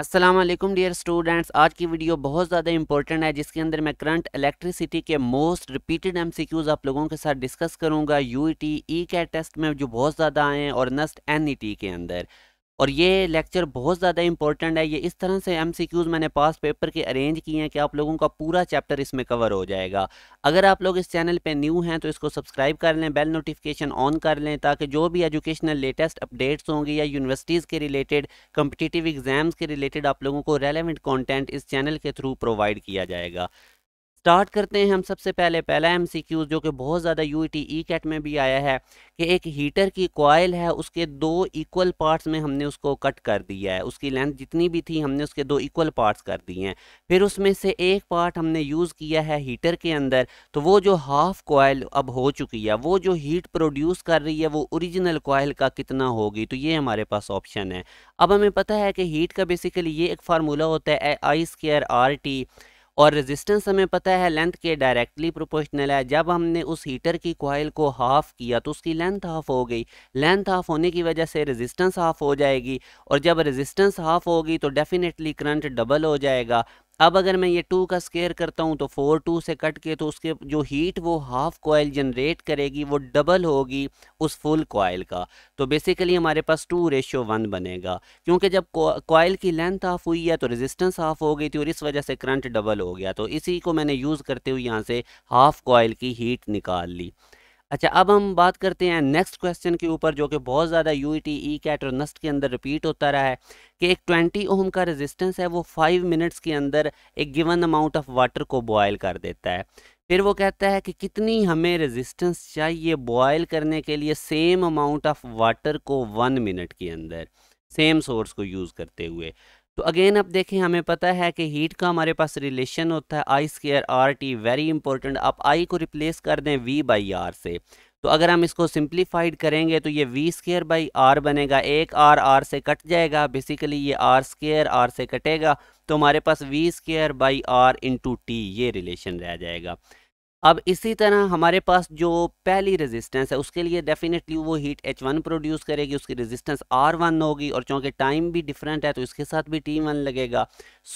Aslam dear students आज की video बहुत ज़्यादा इंपॉर्टेंट है जिसके अंदर मैं करंट इलेक्ट्रिसिटी के मोस्ट रिपीटेड एमसीक्यूज आप लोगों के साथ डिस्कस करूंगा U E T E test में जो बहुत ज़्यादा आए हैं और नस्ट एन ई टी के अंदर और ये लेक्चर बहुत ज़्यादा इंपॉर्टेंट है ये इस तरह से एम मैंने पास पेपर के अरेंज किए हैं कि आप लोगों का पूरा चैप्टर इसमें कवर हो जाएगा अगर आप लोग इस चैनल पे न्यू हैं तो इसको सब्सक्राइब कर लें बेल नोटिफिकेशन ऑन कर लें ताकि जो भी एजुकेशनल लेटेस्ट अपडेट्स होंगी या यूनिवर्सिटीज़ के रिलेटेड कम्पटिटिव एग्जाम्स के रिलेटेड आप लोगों को रेलिवेंट कॉन्टेंट इस चैनल के थ्रू प्रोवाइड किया जाएगा स्टार्ट करते हैं हम सबसे पहले पहला एम जो कि बहुत ज़्यादा यू टी ई कैट में भी आया है कि एक हीटर की कोयल है उसके दो इक्वल पार्ट्स में हमने उसको कट कर दिया है उसकी लेंथ जितनी भी थी हमने उसके दो इक्वल पार्ट्स कर दिए हैं फिर उसमें से एक पार्ट हमने यूज़ किया है हीटर के अंदर तो वो जो हाफ कोयल अब हो चुकी है वो जो हीट प्रोड्यूस कर रही है वो ओरिजिनल कोयल का कितना होगी तो ये हमारे पास ऑप्शन है अब हमें पता है कि हीट का बेसिकली ये एक फार्मूला होता है आई स्केयर आर टी और रेजिस्टेंस हमें पता है लेंथ के डायरेक्टली प्रोपोर्शनल है जब हमने उस हीटर की कोयल को हाफ किया तो उसकी लेंथ हाफ हो गई लेंथ हाफ होने की वजह से रेजिस्टेंस हाफ हो जाएगी और जब रेजिस्टेंस हाफ होगी तो डेफिनेटली करंट डबल हो जाएगा अब अगर मैं ये टू का स्केयर करता हूँ तो फोर टू से कट के तो उसके जो हीट वो हाफ कोयल जनरेट करेगी वो डबल होगी उस फुल कोयल का तो बेसिकली हमारे पास टू रेशियो वन बनेगा क्योंकि जब कोयल की लेंथ हाफ हुई है तो रेजिस्टेंस हाफ हो गई थी और इस वजह से करंट डबल हो गया तो इसी को मैंने यूज़ करते हुए यहाँ से हाफ कोयल की हीट निकाल ली अच्छा अब हम बात करते हैं नेक्स्ट क्वेश्चन के ऊपर जो कि बहुत ज़्यादा यू टी ई कैट और नस्ट के अंदर रिपीट होता रहा है कि एक 20 ओम का रेजिस्टेंस है वो फाइव मिनट्स के अंदर एक गिवन अमाउंट ऑफ वाटर को बॉयल कर देता है फिर वो कहता है कि कितनी हमें रेजिस्टेंस चाहिए बॉयल करने के लिए सेम अमाउंट ऑफ वाटर को वन मिनट के अंदर सेम सोर्स को यूज़ करते हुए तो अगेन अब देखें हमें पता है कि हीट का हमारे पास रिलेशन होता है I square R T very important आप आई को रिप्लेस कर दें वी बाई आर से तो अगर हम इसको सिंप्लीफाइड करेंगे तो ये वी स्केयर बाई आर बनेगा एक आर आर से कट जाएगा बेसिकली ये आर स्केयर आर से कटेगा तो हमारे पास V square by R into T ये रिलेशन रह जाएगा अब इसी तरह हमारे पास जो पहली रेजिस्टेंस है उसके लिए डेफिनेटली वो हीट एच वन प्रोड्यूस करेगी उसकी रेजिस्टेंस आर वन होगी और चूँकि टाइम भी डिफरेंट है तो इसके साथ भी टी वन लगेगा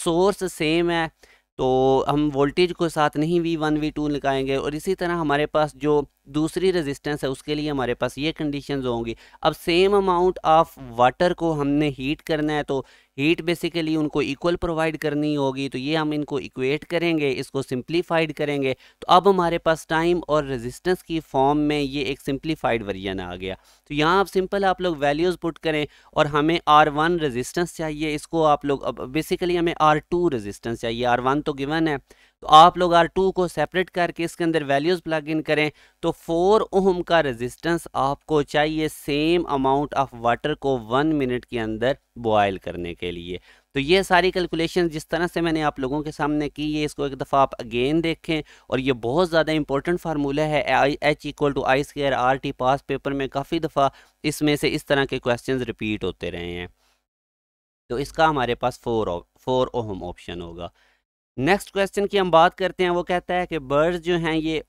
सोर्स सेम है तो हम वोल्टेज को साथ नहीं वी वन वी टू लगाएंगे और इसी तरह हमारे पास जो दूसरी रेजिस्टेंस है उसके लिए हमारे पास ये कंडीशन होंगी अब सेम अमाउंट ऑफ वाटर को हमने हीट करना है तो हीट बेसिकली उनको इक्वल प्रोवाइड करनी होगी तो ये हम इनको इक्वेट करेंगे इसको सिंप्लीफाइड करेंगे तो अब हमारे पास टाइम और रेजिस्टेंस की फॉर्म में ये एक सिंप्लीफाइड वर्जन आ गया तो यहाँ आप सिंपल आप लोग वैल्यूज़ पुट करें और हमें आर वन रेजिस्टेंस चाहिए इसको आप लोग अब बेसिकली हमें आर टू रेजिस्टेंस चाहिए आर वन तो गिवन है तो आप लोग आर टू को सेपरेट करके इसके अंदर वैल्यूज़ प्लग इन करें तो फोर ओहम का रेजिस्टेंस आपको चाहिए सेम अमाउंट ऑफ वाटर को वन मिनट के अंदर बॉयल करने के लिए तो ये सारी कैलकुलेशन जिस तरह से मैंने आप लोगों के सामने की है इसको एक दफ़ा आप अगेन देखें और ये बहुत ज़्यादा इंपॉर्टेंट फार्मूला है H equal to I square R T past paper में काफ़ी दफ़ा इसमें से इस तरह के क्वेश्चन रिपीट होते रहे हैं तो इसका हमारे पास फोर फोर ओहम ऑप्शन होगा नेक्स्ट क्वेश्चन की हम बात करते हैं वो कहता है कि बर्ड्स जो हैं ये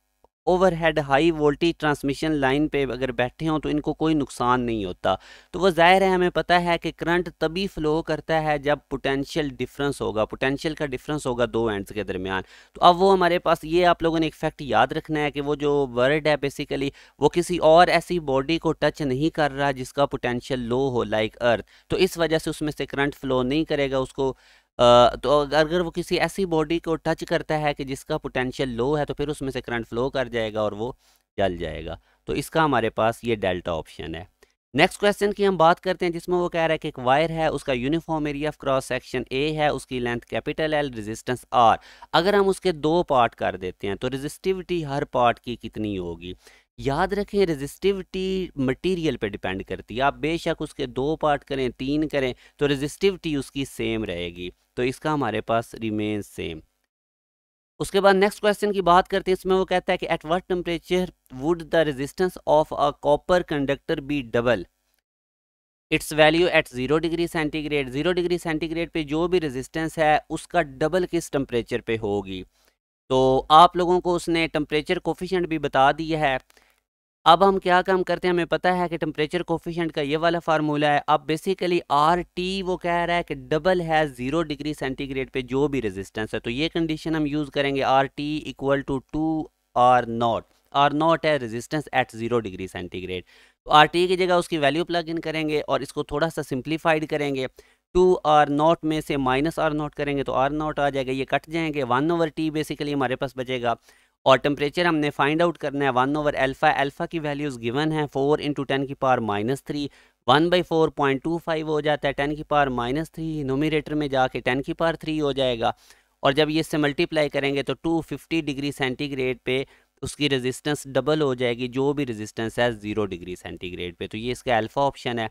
overhead high voltage transmission line पे अगर बैठे हों तो इनको कोई नुकसान नहीं होता तो वो ज़ाहिर है हमें पता है कि करंट तभी फ़्लो करता है जब पोटेंशियल डिफरेंस होगा पोटेंशियल का डिफरेंस होगा दो एंड्स के दरमियान तो अब वो हमारे पास ये आप लोगों ने एक फैक्ट याद रखना है कि वो जो वर्ड है बेसिकली वो किसी और ऐसी बॉडी को टच नहीं कर रहा जिसका पोटेंशियल लो हो लाइक अर्थ तो इस वजह से उसमें से करंट फ्लो नहीं करेगा उसको तो अगर वो किसी ऐसी बॉडी को टच करता है कि जिसका पोटेंशियल लो है तो फिर उसमें से करंट फ्लो कर जाएगा और वो जल जाएगा तो इसका हमारे पास ये डेल्टा ऑप्शन है नेक्स्ट क्वेश्चन की हम बात करते हैं जिसमें वो कह रहा है कि एक वायर है उसका uniform area of cross section A है उसकी length capital L resistance R अगर हम उसके दो पार्ट कर देते हैं तो रेजिस्टिविटी हर पार्ट की कितनी होगी याद रखें रेजिस्टिविटी मटेरियल पे डिपेंड करती है आप बेशक उसके दो पार्ट करें तीन करें तो रेजिस्टिविटी उसकी सेम रहेगी तो इसका हमारे पास रिमेन सेम उसके बाद नेक्स्ट क्वेश्चन की बात करते हैं इसमें वो कहता है कि at what temperature would the resistance of a copper conductor be double its value at zero degree centigrade zero degree centigrade पे जो भी रेजिस्टेंस है उसका डबल किस टेम्परेचर पे होगी तो आप लोगों को उसने टेम्परेचर कोफिशेंट भी बता दिया है अब हम क्या काम करते हैं हमें पता है कि टेम्परेचर कोफिशेंट का ये वाला फार्मूला है अब बेसिकली आर टी वो कह रहा है कि डबल है जीरो डिग्री सेंटीग्रेड पे जो भी रेजिस्टेंस है तो ये कंडीशन हम यूज़ करेंगे R T equal to two R not R not है resistance at zero degree centigrade तो आर टी की जगह उसकी वैल्यू प्लग इन करेंगे और इसको थोड़ा सा सिंप्लीफाइड करेंगे टू आर नॉट में से माइनस आर नॉट करेंगे तो आर नॉट आ जाएगा ये कट जाएंगे वन ओवर टी बेसिकली हमारे पास बचेगा और टेम्परेचर हमने फाइंड आउट करना है वन ओवर एल्फ़ा एल्फ़ा की वैल्यूज़ गिवन है फोर इंटू टेन की power minus three one by four point two five हो जाता है टेन की पावर माइनस थ्री नोमिनेटर में जाके टेन की पावर थ्री हो जाएगा और जब ये इससे मल्टीप्लाई करेंगे तो टू फिफ्टी डिग्री सेंटीग्रेड पे उसकी रेजिस्टेंस डबल हो जाएगी जो भी रेजिस्टेंस है ज़ीरो डिग्री सेंटीग्रेड पे तो ये इसका अल्फा ऑप्शन है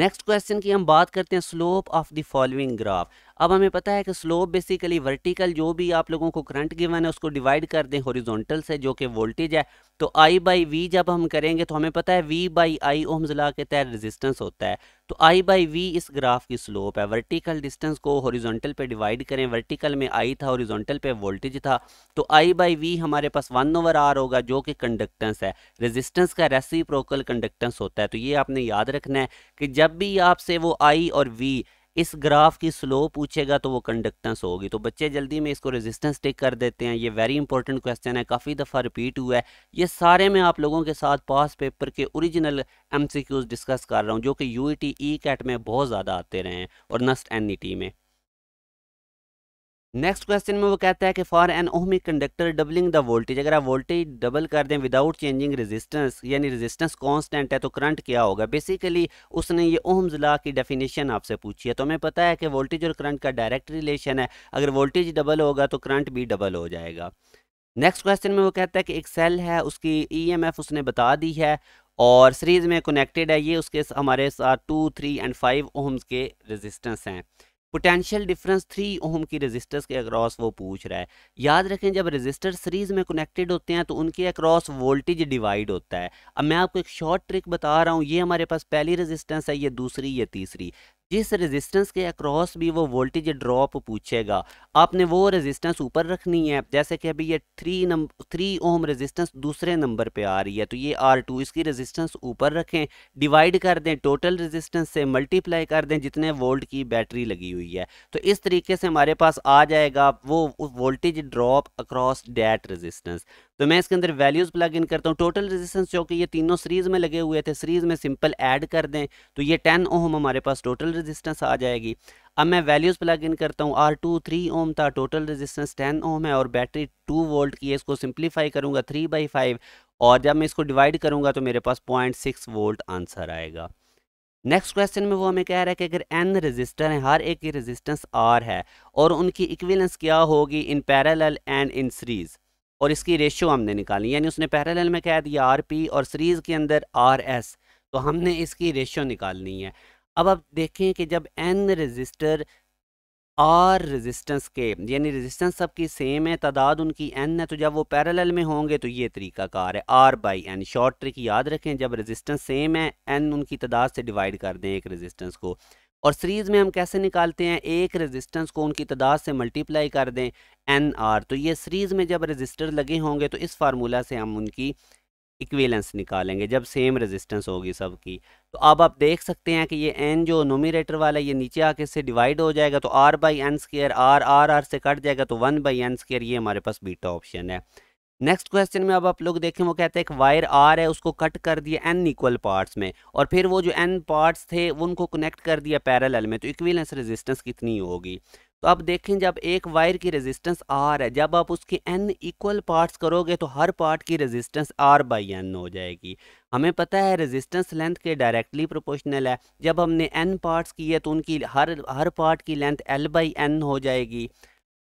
नेक्स्ट क्वेश्चन की हम बात करते हैं slope of the following graph अब हमें पता है कि स्लोप बेसिकली वर्टिकल जो भी आप लोगों को करंट गिवन है उसको डिवाइड कर दें हॉरिजॉन्टल से जो कि वोल्टेज है तो आई बाई वी जब हम करेंगे तो हमें पता है वी बाई आई ओम जिला के तहत रेजिस्टेंस होता है तो आई बाई वी इस ग्राफ की स्लोप है वर्टिकल डिस्टेंस को हॉरिजॉन्टल पे डिवाइड करें वर्टिकल में आई था हॉरिजॉन्टल पे वोल्टेज था तो आई बाई वी हमारे पास वन ओवर आर होगा जो कि कंडक्टेंस है रेजिस्टेंस का रेसिप्रोकल कंडक्टेंस होता है तो ये आपने याद रखना है कि जब भी आपसे वो आई और वी इस ग्राफ की स्लो पूछेगा तो वो कंडक्टेंस होगी तो बच्चे जल्दी में इसको रेजिस्टेंस टिक कर देते हैं ये वेरी इंपॉर्टेंट क्वेश्चन है काफ़ी दफ़ा रिपीट हुआ है ये सारे मैं आप लोगों के साथ पास पेपर के ओरिजिनल एम डिस्कस कर रहा हूँ जो कि यू ई कैट में बहुत ज़्यादा आते रहे हैं और नस्ट एन e में नेक्स्ट क्वेश्चन में वो कहता है कि for an ohmic conductor doubling the voltage अगर आप वोल्टेज डबल कर दें विदाउट चेंजिंग रेजिस्टेंस यानी रेजिस्टेंस कांस्टेंट है तो करंट क्या होगा बेसिकली उसने ये ओहम्स लॉ की डेफिनेशन आपसे पूछी है तो हमें पता है कि वोल्टेज और करंट का डायरेक्ट रिलेशन है अगर वोल्टेज डबल होगा तो करंट भी डबल हो जाएगा नेक्स्ट क्वेश्चन में वो कहता है कि एक सेल है उसकी ई e उसने बता दी है और सीरीज में कनेक्टेड है ये उसके हमारे साथ two three and five ohms के रेजिस्टेंस हैं पोटेंशियल डिफरेंस थ्री ओम की रेजिस्टर्स के अक्रॉस वो पूछ रहा है याद रखें जब रेजिस्टर सीरीज में कनेक्टेड होते हैं तो उनके अक्रॉस वोल्टेज डिवाइड होता है अब मैं आपको एक शॉर्ट ट्रिक बता रहा हूँ ये हमारे पास पहली रेजिस्टेंस है ये दूसरी ये तीसरी जिस रेजिस्टेंस के अक्रॉस भी वो वोल्टेज ड्रॉप पूछेगा आपने वो रेजिस्टेंस ऊपर रखनी है जैसे कि अभी ये three number three ohm resistance दूसरे नंबर पे आ रही है तो ये आर टू इसकी रेजिस्टेंस ऊपर रखें डिवाइड कर दें टोटल रेजिस्टेंस से मल्टीप्लाई कर दें जितने वोल्ट की बैटरी लगी हुई है तो इस तरीके से हमारे पास आ जाएगा वो voltage drop across that resistance तो मैं इसके अंदर वैल्यूज़ प्लग इन करता हूँ टोटल रेजिस्टेंस जो कि ये तीनों सीरीज़ में लगे हुए थे सीरीज़ में सिंपल ऐड कर दें तो ये टेन ओम हमारे पास टोटल रेजिस्टेंस आ जाएगी अब मैं वैल्यूज़ प्लग इन करता हूँ आर टू थ्री ओम था टोटल रेजिस्टेंस टेन ओम है और बैटरी टू वोल्ट की है इसको सिंप्लीफाई करूँगा थ्री बाई फाइव और जब मैं इसको डिवाइड करूँगा तो मेरे पास पॉइंट सिक्स वोल्ट आंसर आएगा नेक्स्ट क्वेश्चन में वो हमें कह रहा है कि अगर एन रेजिस्टर हैं हर एक की रेजिस्टेंस आर है और उनकी इक्विलेंस क्या होगी in parallel and in series और इसकी रेशियो हमने निकाली यानी उसने पैरेलल में कह दिया आर पी और सीरीज़ के अंदर आर एस तो हमने इसकी रेशियो निकालनी है अब आप देखें कि जब एन रजिस्टर आर रेजिस्टेंस के यानी रेजिस्टेंस सबकी सेम है तादाद उनकी एन है तो जब वो पैरेलल में होंगे तो ये तरीका कार है R by n short trick याद रखें जब रेजिस्टेंस सेम है एन उनकी तादाद से डिवाइड कर दें एक रेजिस्टेंस को और सीरीज़ में हम कैसे निकालते हैं एक रेजिस्टेंस को उनकी तादाद से मल्टीप्लाई कर दें एन आर तो ये सीरीज़ में जब रजिस्टर लगे होंगे तो इस फार्मूला से हम उनकी इक्वेलेंस निकालेंगे जब सेम रेजिस्टेंस होगी सबकी तो अब आप देख सकते हैं कि ये एन जो नोमिनेटर वाला ये नीचे आके इससे डिवाइड हो जाएगा तो R by n square R R R से कट जाएगा तो वन बाई एन स्केयर ये हमारे पास बीटा ऑप्शन है नेक्स्ट क्वेश्चन में अब आप लोग देखें वो कहते हैं एक वायर आर है उसको कट कर दिया एन इक्वल पार्ट्स में और फिर वो जो एन पार्ट्स थे उनको कनेक्ट कर दिया पैरेलल में तो इक्विलेंस रेजिस्टेंस कितनी होगी तो आप देखें जब एक वायर की रेजिस्टेंस आर है जब आप उसके एन इक्वल पार्ट्स करोगे तो हर पार्ट की रेजिस्टेंस आर बाई एन हो जाएगी हमें पता है रेजिस्टेंस लेंथ के डायरेक्टली प्रोपोर्शनल है जब हमने एन पार्ट्स किए तो उनकी हर हर पार्ट की लेंथ एल बाई एन हो जाएगी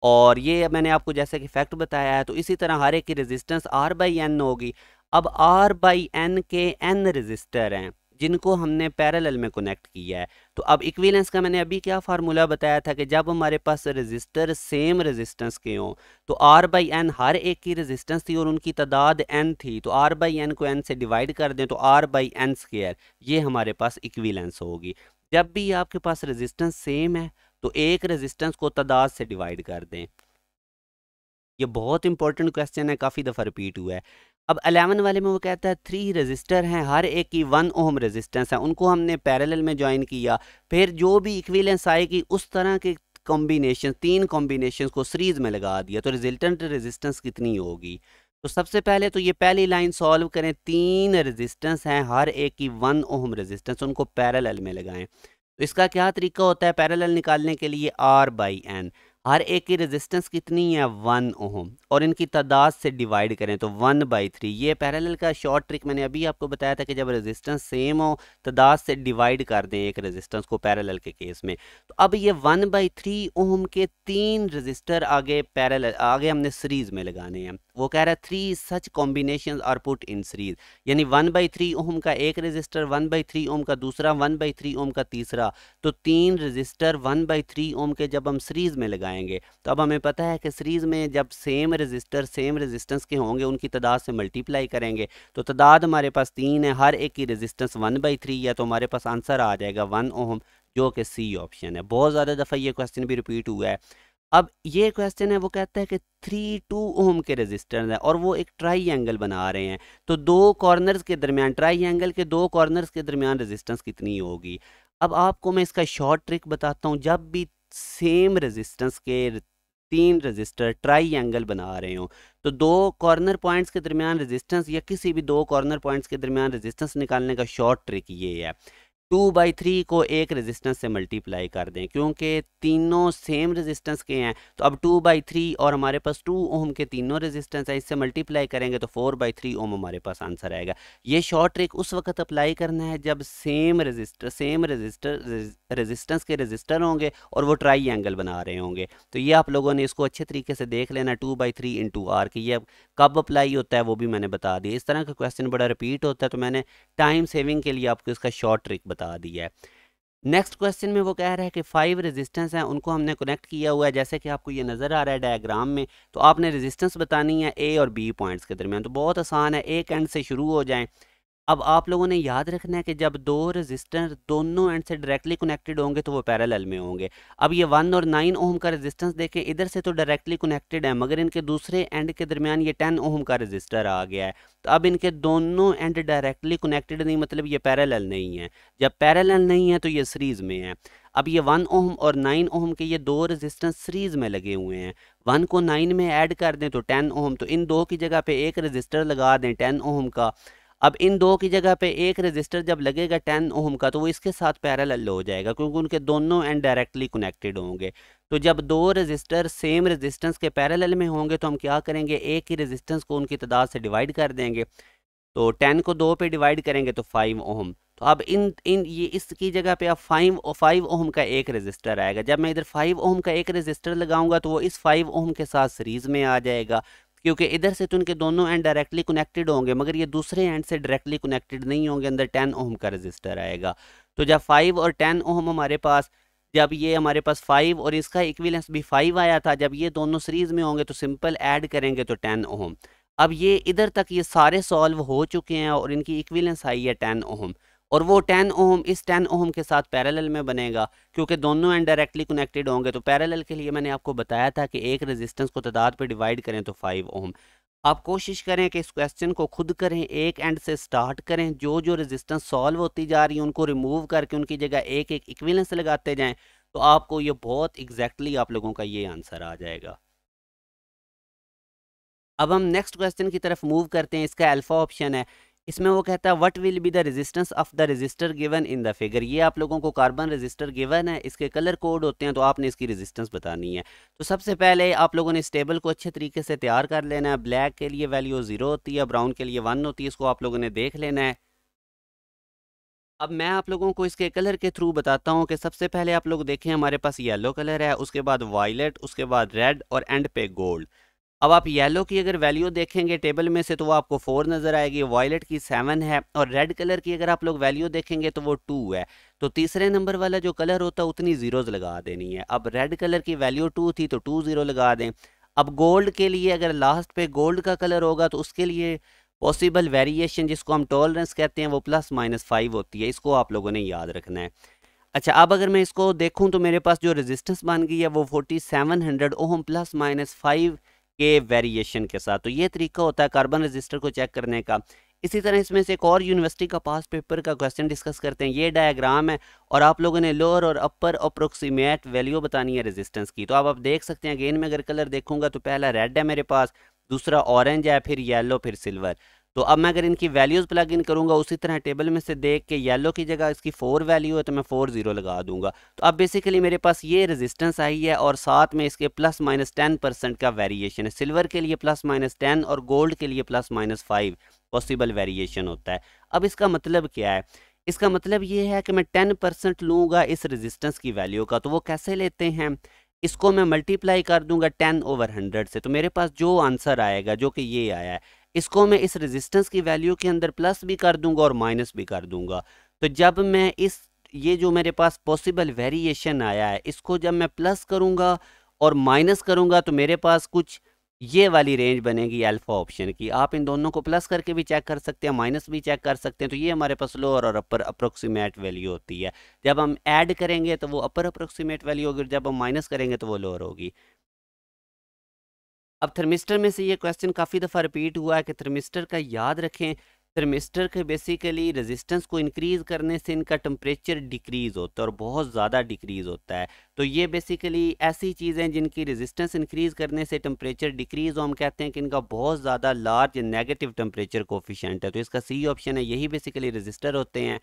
और ये मैंने आपको जैसे कि फैक्ट बताया है तो इसी तरह हर एक की रेजिस्टेंस आर बाई एन होगी अब आर बाई एन के एन रजिस्टर हैं जिनको हमने पैरेलल में कनेक्ट किया है तो अब इक्विलेंस का मैंने अभी क्या फार्मूला बताया था कि जब हमारे पास रजिस्टर सेम रजिस्टेंस के हों तो आर बाई एन हर एक की रजिस्टेंस थी और उनकी तादाद एन थी तो आर बाई एन को एन से डिवाइड कर दें तो आर बाई एन स्केयर ये हमारे पास इक्विलेंस होगी जब भी आपके पास रजिस्टेंस सेम है तो एक रेजिस्टेंस को तादाद से डिवाइड कर दें ये बहुत इंपॉर्टेंट क्वेश्चन है काफ़ी दफ़ा रिपीट हुआ है अब अलेवन वाले में वो कहता है थ्री रेजिस्टर हैं हर एक की वन ओम रेजिस्टेंस है उनको हमने पैरेलल में ज्वाइन किया फिर जो भी इक्विलेंस आएगी उस तरह के कॉम्बिनेशन तीन कॉम्बिनेशन को सीरीज में लगा दिया तो रिजल्टेंट रेजिस्टेंस कितनी होगी तो सबसे पहले तो ये पहली लाइन सॉल्व करें तीन रेजिस्टेंस हैं हर एक की वन ओम रेजिस्टेंस उनको पैरेलल में लगाएं तो इसका क्या तरीका होता है पैरेलल निकालने के लिए आर बाई एन हर एक की रेजिस्टेंस कितनी है वन ओम और इनकी तादाद से डिवाइड करें तो वन बाई थ्री ये पैरेलल का शॉर्ट ट्रिक मैंने अभी आपको बताया था कि जब रेजिस्टेंस सेम हो तादाद से डिवाइड कर दें एक रेजिस्टेंस को पैरेलल के केस में तो अब ये वन बाई थ्री ओम के तीन रजिस्टर आगे पैरेलल आगे हमने सीरीज में लगाने हैं वो कह रहा है three such combination are put in series यानी वन बाई थ्री ओम का एक resistor one by three ohm का दूसरा वन बाई थ्री ओम का तीसरा तो तीन resistor one by three ohm के जब हम सीरीज में लगाएंगे तो अब हमें पता है कि सीरीज में जब सेम रजिस्टर सेम रजिस्टेंस के होंगे उनकी तादाद से मल्टीप्लाई करेंगे तो तादाद हमारे पास तीन है हर एक की रजिस्टेंस वन बाई थ्री या तो हमारे पास आंसर आ जाएगा वन ओम जो कि सी ऑप्शन है बहुत ज़्यादा दफ़ा ये क्वेश्चन भी रिपीट हुआ है अब ये क्वेश्चन है वो कहता है कि थ्री टू ओम के रेजिस्टेंस है और वो एक ट्राई एंगल बना रहे हैं तो दो कॉर्नर्स के दरमियान ट्राई एंगल के दो कॉर्नर्स के दरमियान रेजिस्टेंस कितनी होगी अब आपको मैं इसका शॉर्ट ट्रिक बताता हूँ जब भी सेम रेजिस्टेंस के तीन रजिस्टर ट्राई एंगल बना रहे हो तो दो कॉर्नर पॉइंट्स के दरमियान रेजिस्टेंस या किसी भी दो कॉर्नर पॉइंट्स के दरमियान रेजिस्टेंस निकालने का शॉर्ट ट्रिक ये है टू बाई थ्री को एक रेजिस्टेंस से मल्टीप्लाई कर दें क्योंकि तीनों सेम रेजिस्टेंस के हैं तो अब टू बाई थ्री और हमारे पास टू ओम के तीनों रेजिस्टेंस हैं इससे मल्टीप्लाई करेंगे तो फोर बाई थ्री ओम हमारे पास आंसर आएगा ये शॉर्ट ट्रिक उस वक्त अप्लाई करना है जब same resistor same resistor resistance के रजिस्टर होंगे और वो ट्राई एंगल बना रहे होंगे तो ये आप लोगों ने इसको अच्छे तरीके से देख लेना two by three into R की यह कब अप्लाई होता है वो भी मैंने बता दिया इस तरह का क्वेश्चन बड़ा रिपीट होता है तो मैंने टाइम सेविंग के लिए आपको इसका शॉर्ट ट्रिक बता बता दिया है नेक्स्ट क्वेश्चन में वो कह रहा है कि फाइव रेजिस्टेंस हैं उनको हमने कनेक्ट किया हुआ है जैसे कि आपको ये नज़र आ रहा है डायग्राम में तो आपने रेजिस्टेंस बतानी है ए और बी पॉइंट्स के दरमियान तो बहुत आसान है एक एंड से शुरू हो जाएँ अब आप लोगों ने याद रखना है कि जब दो रेजिस्टेंस दोनों एंड से डायरेक्टली कनेक्टेड होंगे तो वो पैरेलल में होंगे अब ये वन और नाइन ओम का रेजिस्टेंस देखें इधर से तो डायरेक्टली कनेक्टेड है मगर इनके दूसरे एंड के दरमियान ये टेन ओम का रेजिस्टर आ गया है तो अब इनके दोनों एंड डायरेक्टली कनेक्टेड नहीं मतलब ये पैरेलल नहीं है जब पैरेलल नहीं है तो ये सीरीज में है अब ये वन ओम और नाइन ओम के ये दो रेजिस्टेंस सीरीज में लगे हुए हैं वन को नाइन में ऐड कर दें तो टेन ओम तो इन दो की जगह पे एक रजिस्टर लगा दें टेन ओम का अब इन दो की जगह पे एक रजिस्टर जब लगेगा टेन ओम का तो वो इसके साथ पैरल हो जाएगा क्योंकि उनके दोनों एंड डायरेक्टली कनेक्टेड होंगे तो जब दो रजिस्टर सेम रजिस्टेंस के पैरल में होंगे तो हम क्या करेंगे एक ही रजिस्टेंस को उनकी तादाद से डिवाइड कर देंगे तो टेन को दो पे डिवाइड करेंगे तो फाइव ओम तो अब इन इन ये इसकी जगह पे अब फाइव फाइव ओम का एक रजिस्टर आएगा जब मैं इधर फाइव ओम का एक रजिस्टर लगाऊंगा तो वो इस फाइव ओम के साथ सीरीज़ में आ जाएगा क्योंकि इधर से तो इनके दोनों एंड डायरेक्टली कनेक्टेड होंगे मगर ये दूसरे एंड से डायरेक्टली कनेक्टेड नहीं होंगे अंदर टेन ओम का रजिस्टर आएगा तो जब फाइव और टेन ओम हमारे पास जब ये हमारे पास फाइव और इसका इक्विलेंस भी फाइव आया था जब ये दोनों सीरीज में होंगे तो सिंपल ऐड करेंगे तो टेन ओम अब ये इधर तक ये सारे सॉल्व हो चुके हैं और इनकी इक्विलेंस आई है टेन ओम और वो 10 ओम इस 10 ओम के साथ पैरेलल में बनेगा क्योंकि दोनों एंड डायरेक्टली कनेक्टेड होंगे तो पैरेलल के लिए मैंने आपको बताया था कि एक रेजिस्टेंस को तादाद पर डिवाइड करें तो 5 ओम आप कोशिश करें कि इस क्वेश्चन को खुद करें एक एंड से स्टार्ट करें जो जो रेजिस्टेंस सॉल्व होती जा रही है उनको रिमूव करके उनकी जगह एक एक इक्विलेंस लगाते जाएं तो आपको ये बहुत एग्जैक्टली exactly आप लोगों का ये आंसर आ जाएगा अब हम नेक्स्ट क्वेश्चन की तरफ मूव करते हैं इसका अल्फा ऑप्शन है इसमें वो कहता है what will be the resistance of the resistor given in the figure ये आप लोगों को कार्बन रेजिस्टर गिवन है इसके कलर कोड होते हैं तो आपने इसकी रेजिस्टेंस बतानी है तो सबसे पहले आप लोगों ने इस टेबल को अच्छे तरीके से तैयार कर लेना है ब्लैक के लिए वैल्यू ज़ीरो होती है ब्राउन के लिए वन होती है इसको आप लोगों ने देख लेना है अब मैं आप लोगों को इसके कलर के थ्रू बताता हूँ कि सबसे पहले आप लोग देखें हमारे पास येलो कलर है उसके बाद वायलेट उसके बाद रेड और एंड पे गोल्ड अब आप येलो की अगर वैल्यू देखेंगे टेबल में से तो वो आपको फोर नज़र आएगी वॉयलेट की सेवन है और रेड कलर की अगर आप लोग वैल्यू देखेंगे तो वो टू है तो तीसरे नंबर वाला जो कलर होता है उतनी ज़ीरोज़ लगा देनी है अब रेड कलर की वैल्यू टू थी तो टू ज़ीरो लगा दें अब गोल्ड के लिए अगर लास्ट पे गोल्ड का कलर होगा तो उसके लिए पॉसिबल वेरिएशन जिसको हम टॉलरेंस कहते हैं वो प्लस माइनस फाइव होती है इसको आप लोगों ने याद रखना है अच्छा अब अगर मैं इसको देखूं तो मेरे पास जो रेजिस्टेंस बन गई है वो forty seven hundred ohm plus minus five के वेरिएशन के साथ तो ये तरीका होता है कार्बन रजिस्टर को चेक करने का इसी तरह इसमें से एक और यूनिवर्सिटी का पास पेपर का क्वेश्चन डिस्कस करते हैं ये डायग्राम है और आप लोगों ने लोअर और अपर अप्रोक्सीमेट वैल्यू बतानी है रेजिस्टेंस की तो आप आप देख सकते हैं अगेन में अगर कलर देखूंगा तो पहला रेड है मेरे पास दूसरा ऑरेंज है फिर येलो फिर सिल्वर तो अब मैं अगर इनकी वैल्यूज़ प्लग इन करूँगा उसी तरह टेबल में से देख के येलो की जगह इसकी फोर वैल्यू है तो मैं फोर ज़ीरो लगा दूंगा तो अब बेसिकली मेरे पास ये रेजिस्टेंस आई है और साथ में इसके प्लस माइनस टेन परसेंट का वेरिएशन है सिल्वर के लिए प्लस माइनस टेन और गोल्ड के लिए plus minus five possible variation होता है अब इसका मतलब क्या है इसका मतलब ये है कि मैं टेन परसेंट लूँगा इस रेजिस्टेंस की वैल्यू का तो वो कैसे लेते हैं इसको मैं मल्टीप्लाई कर दूंगा टेन ओवर हंड्रेड से तो मेरे पास जो आंसर आएगा जो कि ये आया है इसको मैं इस रेजिस्टेंस की वैल्यू के अंदर प्लस भी कर दूंगा और माइनस भी कर दूंगा तो जब मैं इस ये जो मेरे पास पॉसिबल वेरिएशन आया है इसको जब मैं प्लस करूंगा और माइनस करूंगा तो मेरे पास कुछ ये वाली रेंज बनेगी अल्फा ऑप्शन की आप इन दोनों को प्लस करके भी चेक कर सकते हैं माइनस भी चेक कर सकते हैं तो ये हमारे पास लोअर और अपर अप्रोक्सीमेट वैल्यू होती है जब हम ऐड करेंगे तो वो अपर अप्रोक्सीमेट वैल्यू होगी जब हम माइनस करेंगे तो वो लोअर होगी अब थर्मिस्टर में से ये क्वेश्चन काफ़ी दफ़ा रिपीट हुआ है कि थर्मिस्टर का याद रखें थर्मिस्टर के बेसिकली रेजिस्टेंस को इंक्रीज़ करने से इनका टम्परेचर डिक्रीज़ होता है और बहुत ज़्यादा डिक्रीज़ होता है तो ये बेसिकली ऐसी चीज़ें जिनकी रेजिस्टेंस इंक्रीज़ करने से टम्परेचर डिक्रीज़ हम कहते हैं कि इनका बहुत ज़्यादा लार्ज नेगेटिव टम्परेचर कोफिशेंट है तो इसका सही ऑप्शन है यही बेसिकली रजिस्टर होते हैं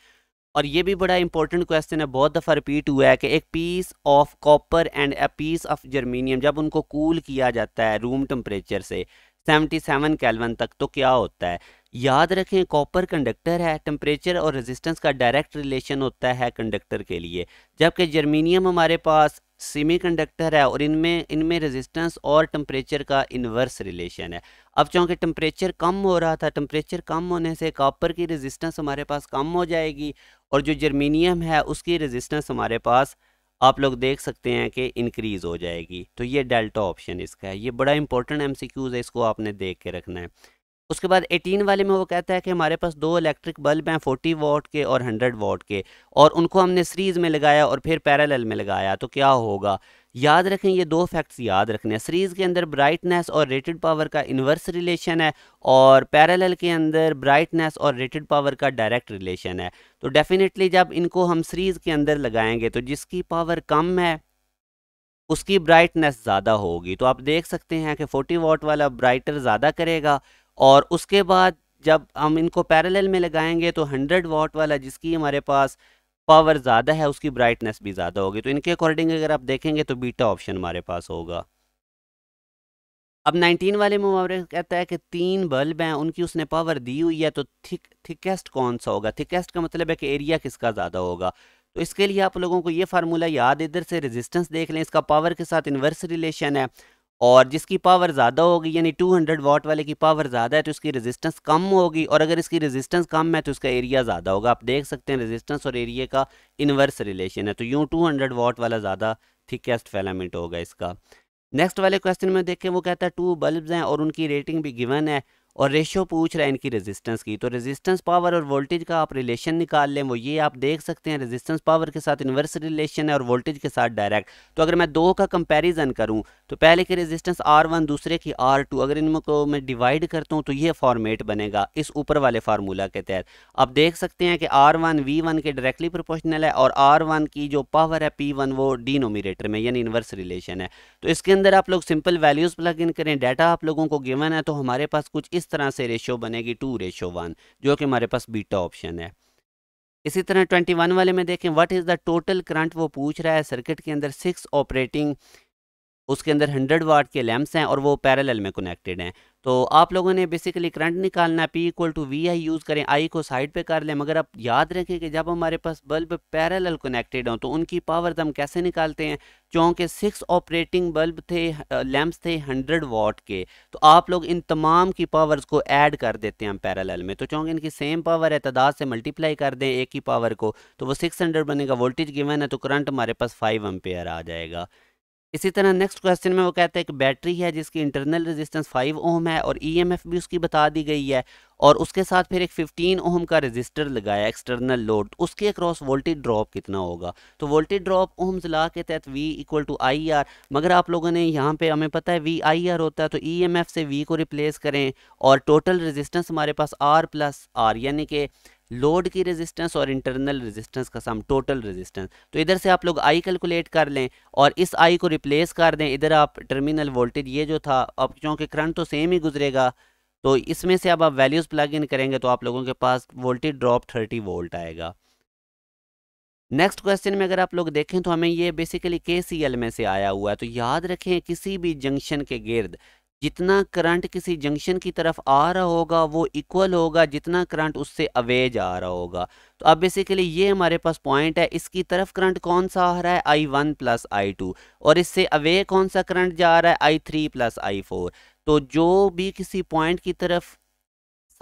और ये भी बड़ा इंपॉर्टेंट क्वेश्चन है बहुत दफ़ा रिपीट हुआ है कि एक piece of copper and a piece of germanium जब उनको कूल किया जाता है रूम टेम्परेचर से 77 कैलवन तक तो क्या होता है याद रखें कॉपर कंडक्टर है टेम्परेचर और रेजिस्टेंस का डायरेक्ट रिलेशन होता है कंडक्टर के लिए जबकि जर्मीनियम हमारे पास सेमी कंडक्टर है और इनमें इनमें रेजिस्टेंस और टेम्परेचर का इन्वर्स रिलेशन है अब चूँकि टेम्परेचर कम हो रहा था टेम्परेचर कम होने से कॉपर की रेजिस्टेंस हमारे पास कम हो जाएगी और जो जर्मीनियम है उसकी रेजिस्टेंस हमारे पास आप लोग देख सकते हैं कि इंक्रीज़ हो जाएगी तो ये डेल्टा ऑप्शन इसका है ये बड़ा इंपॉर्टेंट एम है इसको आपने देख के रखना है उसके बाद 18 वाले में वो कहता है कि हमारे पास दो इलेक्ट्रिक बल्ब हैं 40 वॉट के और 100 वॉट के और उनको हमने सीरीज़ में लगाया और फिर पैरेलल में लगाया तो क्या होगा याद रखें ये दो फैक्ट्स याद रखने हैं सीरीज़ के अंदर ब्राइटनेस और रेटेड पावर का इन्वर्स रिलेशन है और पैरेलल के अंदर ब्राइटनेस और रेटेड पावर का डायरेक्ट रिलेशन है तो डेफिनेटली जब इनको हम सीरीज़ के अंदर लगाएंगे तो जिसकी पावर कम है उसकी ब्राइटनेस ज़्यादा होगी तो आप देख सकते हैं कि फोर्टी वॉट वाला ब्राइटर ज़्यादा करेगा और उसके बाद जब हम इनको पैरेलल में लगाएंगे तो हंड्रेड वॉट वाला जिसकी हमारे पास पावर ज़्यादा है उसकी ब्राइटनेस भी ज़्यादा होगी तो इनके अकॉर्डिंग अगर आप देखेंगे तो बीटा ऑप्शन हमारे पास होगा अब 19 वाले मुहावरे कहता है कि तीन बल्ब हैं उनकी उसने पावर दी हुई है तो थिक थिकेस्ट कौन सा होगा थिकेस्ट का मतलब है कि एरिया किसका ज़्यादा होगा तो इसके लिए आप लोगों को ये फार्मूला याद इधर से रेजिस्टेंस देख लें इसका पावर के साथ इन्वर्स रिलेशन है और जिसकी पावर ज़्यादा होगी यानी 200 वाट वाले की पावर ज़्यादा है तो इसकी रेजिस्टेंस कम होगी और अगर इसकी रेजिस्टेंस कम है तो इसका एरिया ज़्यादा होगा आप देख सकते हैं रेजिस्टेंस और एरिया का इन्वर्स रिलेशन है तो यूँ 200 वाट वाला ज़्यादा थिकेस्ट फेलामेंट होगा इसका नेक्स्ट वाले क्वेश्चन में देखें वो कहता है टू बल्ब हैं और उनकी रेटिंग भी गिवन है और रेशियो पूछ रहा है इनकी रेजिस्टेंस की तो रेजिस्टेंस पावर और वोल्टेज का आप रिलेशन निकाल लें वो ये आप देख सकते हैं रेजिस्टेंस पावर के साथ इन्वर्स रिलेशन है और वोल्टेज के साथ डायरेक्ट तो अगर मैं दो का कंपैरिजन करूं तो पहले की रेजिस्टेंस आर वन दूसरे की आर टू अगर इनको मैं डिवाइड करता हूँ तो ये फॉर्मेट बनेगा इस ऊपर वाले फार्मूला के तहत आप देख सकते हैं कि आर वन के डायरेक्टली प्रोपोर्शनल है और आर की जो पावर है पी वो डिनोमिनेटर में यानी इन्वर्स रिलेशन है तो इसके अंदर आप लोग सिंपल वैल्यूज़ प्लग इन करें डाटा आप लोगों को गिवन है तो हमारे पास कुछ इस इस तरह से रेशो बनेगी टू रेशो वन जो कि हमारे पास बीटा ऑप्शन है इसी तरह 21 वाले में देखें what is the total current वो पूछ रहा है सर्किट के अंदर सिक्स ऑपरेटिंग उसके अंदर 100 वाट के लैम्प्स हैं और वो पैरेलल में कनेक्टेड हैं तो आप लोगों ने बेसिकली करंट निकालना है P equal to V I use करें आई को साइड पे कर लें मगर आप याद रखें कि जब हमारे पास बल्ब पैरेलल कनेक्टेड हों तो उनकी पावर हम कैसे निकालते हैं चूँकि सिक्स ऑपरेटिंग बल्ब थे लैम्प्स थे हंड्रेड वॉट के तो आप लोग इन तमाम की पावर्स को ऐड कर देते हैं हम पैरेलल में तो चूँकि इनकी सेम पावर है तादाद से मल्टीप्लाई कर दें एक ही पावर को तो वो सिक्स हंड्रेड बनेगा वोल्टेज गिवन है तो करंट हमारे पास फाइव एम्पेयर आ जाएगा इसी तरह नेक्स्ट क्वेश्चन में वो कहते हैं कि बैटरी है जिसकी इंटरनल रेजिस्टेंस 5 ओम है और ईएमएफ e भी उसकी बता दी गई है और उसके साथ फिर एक 15 ओम का रेजिस्टर लगाया एक्सटर्नल लोड उसके अक्रॉस वोल्टेज ड्रॉप कितना होगा तो वोल्टेज ड्रॉप ओम ला के तहत V equal to I R मगर आप लोगों ने यहाँ पे हमें पता है वी आई आर होता है तो ई एम एफ से वी को रिप्लेस करें और टोटल रजिस्टेंस हमारे पास आर प्लस आर यानी कि लोड की रेजिस्टेंस और इंटरनल रेजिस्टेंस का सम टोटल रेजिस्टेंस तो इधर से आप लोग आई कैलकुलेट कर लें और इस आई को रिप्लेस कर दें इधर आप टर्मिनल वोल्टेज ये जो था अब क्योंकि करंट तो सेम ही गुजरेगा तो इसमें से अब आप वैल्यूज़ प्लग इन करेंगे तो आप लोगों के पास वोल्टेज ड्रॉप थर्टी वोल्ट आएगा नेक्स्ट क्वेश्चन में अगर आप लोग देखें तो हमें ये बेसिकली के में से आया हुआ है तो याद रखें किसी भी जंक्शन के गिर्द जितना करंट किसी जंक्शन की तरफ आ रहा होगा वो इक्वल होगा जितना करंट उससे अवे जा रहा होगा तो अब बेसिकली ये हमारे पास पॉइंट है इसकी तरफ करंट कौन सा आ रहा है I one plus I two और इससे अवे कौन सा करंट जा रहा है I three plus I four तो जो भी किसी पॉइंट की तरफ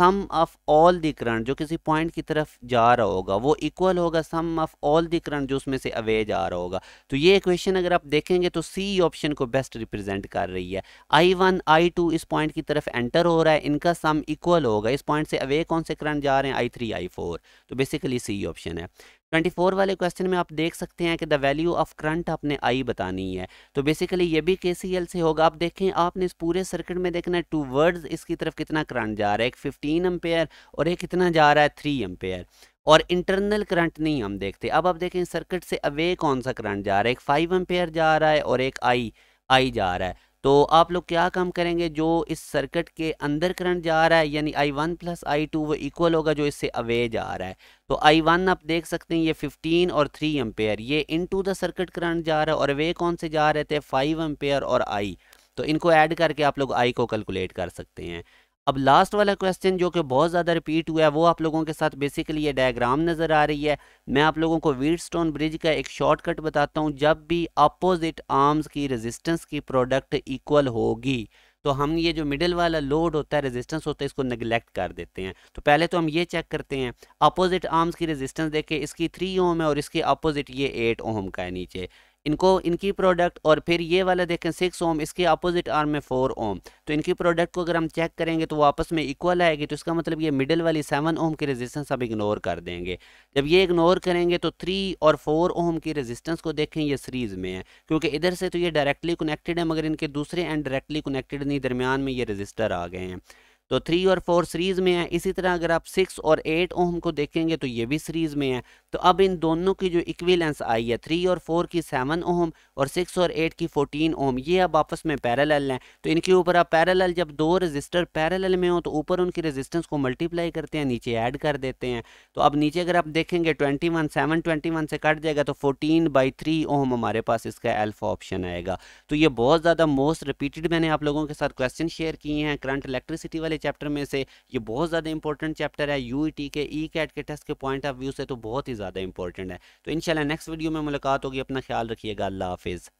sum of all the current जो किसी पॉइंट की तरफ जा रहा होगा वो इक्वल होगा sum of all the current जो उसमें से अवे जा रहा होगा तो ये इक्वेशन अगर आप देखेंगे तो सी ऑप्शन को बेस्ट रिप्रेजेंट कर रही है आई वन आई टू इस पॉइंट की तरफ एंटर हो रहा है इनका सम इक्वल होगा इस पॉइंट से अवे कौन से करंट जा रहे हैं आई थ्री आई फोर तो बेसिकली सी ऑप्शन है 24 वाले क्वेश्चन में आप देख सकते हैं कि द वैल्यू ऑफ करंट आपने आई बतानी है तो बेसिकली ये भी के से होगा आप देखें आपने इस पूरे सर्किट में देखना है टू वर्ड्स इसकी तरफ कितना करंट जा रहा है एक 15 एम्पेयर और एक कितना जा रहा है थ्री एम्पेयर और इंटरनल करंट नहीं हम देखते अब आप देखें सर्किट से अवे कौन सा करंट जा रहा है एक फाइव एम्पेयर जा रहा है और एक आई आई जा रहा है तो आप लोग क्या काम करेंगे जो इस सर्किट के अंदर करंट जा रहा है यानी I one plus I two वो इक्वल होगा जो इससे अवे जा रहा है तो आई वन आप देख सकते हैं ये फिफ्टीन और थ्री एम्पेयर ये into the circuit current जा रहा है और अवे कौन से जा रहे थे फाइव एम्पेयर और आई तो इनको ऐड करके आप लोग आई को कैलकुलेट कर सकते हैं अब लास्ट वाला क्वेश्चन जो कि बहुत ज़्यादा रिपीट हुआ है वो आप लोगों के साथ बेसिकली ये डायग्राम नज़र आ रही है मैं आप लोगों को वीड स्टोन ब्रिज का एक शॉर्टकट बताता हूँ जब भी अपोजिट आर्म्स की रेजिस्टेंस की प्रोडक्ट इक्वल होगी तो हम ये जो मिडिल वाला लोड होता है रेजिस्टेंस होता है इसको निगलेक्ट कर देते हैं तो पहले तो हम ये चेक करते हैं अपोजिट आर्म्स की रेजिस्टेंस देखें इसकी थ्री ओम है और इसके अपोजिट ये एट ओम का है नीचे इनको इनकी प्रोडक्ट और फिर ये वाला देखें सिक्स ओम इसके अपोजिट आर्म में फोर ओम तो इनकी प्रोडक्ट को अगर हम चेक करेंगे तो वो आपस में इक्वल आएगी तो इसका मतलब ये मिडिल वाली सेवन ओम की रेजिस्टेंस अब इग्नोर कर देंगे जब ये इग्नोर करेंगे तो थ्री और फोर ओम की रेजिस्टेंस को देखें ये सीरीज में है क्योंकि इधर से तो ये डायरेक्टली कनेक्टेड है मगर इनके दूसरे एंड डायरेक्टली कनेक्टेड नहीं दरमियान में ये रजिस्टर आ गए हैं तो थ्री और फोर सीरीज़ में है इसी तरह अगर आप सिक्स और एट ओम को देखेंगे तो ये भी सीरीज़ में है तो अब इन दोनों की जो इक्विलेंस आई है थ्री और फोर की सेवन ओम और सिक्स और एट की फोर्टीन ओम ये अब आपस में पैरल हैं तो इनके ऊपर आप पैरल जब दो रजिस्टर पैरल में हो तो ऊपर उनकी रजिस्टेंस को मल्टीप्लाई करते हैं नीचे ऐड कर देते हैं तो अब नीचे अगर आप देखेंगे twenty one seven twenty one से कट जाएगा तो फोर्टीन बाई थ्री ओम हमारे पास इसका एल्फा ऑप्शन आएगा तो ये बहुत ज़्यादा मोस्ट रिपीटेड मैंने आप लोगों के साथ क्वेश्चन शेयर किए हैं करंट इलेक्ट्रिसिटी वाले चैप्टर में से ये बहुत ज़्यादा इंपॉर्टेंट चैप्टर है यू e के ई e कैट के टेस्ट के पॉइंट ऑफ व्यू से तो बहुत ही ज़्यादा इंपॉर्टेंट है तो इनशाला नेक्स्ट वीडियो में मुलाकात होगी अपना ख्याल रखिएगा अल्लाह हाफिज़